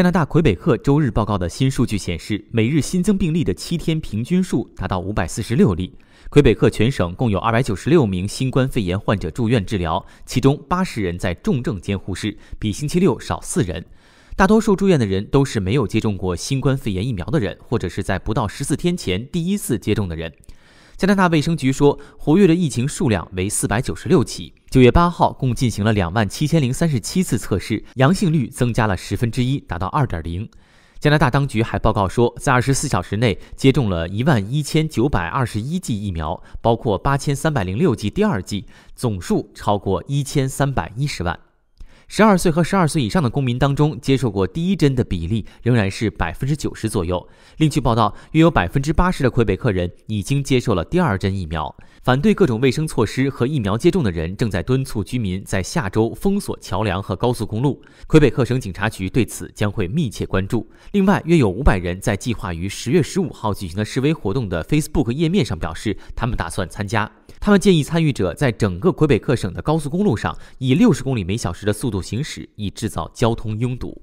加拿大魁北克周日报告的新数据显示，每日新增病例的七天平均数达到五百四十六例。魁北克全省共有二百九十六名新冠肺炎患者住院治疗，其中八十人在重症监护室，比星期六少四人。大多数住院的人都是没有接种过新冠肺炎疫苗的人，或者是在不到十四天前第一次接种的人。加拿大卫生局说，活跃的疫情数量为四百九十六起。九月八号，共进行了两万七千零三十七次测试，阳性率增加了十分之一，达到二点零。加拿大当局还报告说，在二十四小时内接种了一万一千九百二十一剂疫苗，包括八千三百零六剂第二剂，总数超过一千三百一十万。十二岁和十二岁以上的公民当中，接受过第一针的比例仍然是百分之九十左右。另据报道，约有百分之八十的魁北克人已经接受了第二针疫苗。反对各种卫生措施和疫苗接种的人正在敦促居民在下周封锁桥梁和高速公路。魁北克省警察局对此将会密切关注。另外，约有五百人在计划于十月十五号举行的示威活动的 Facebook 页面上表示，他们打算参加。他们建议参与者在整个魁北克省的高速公路上以六十公里每小时的速度。行驶以制造交通拥堵。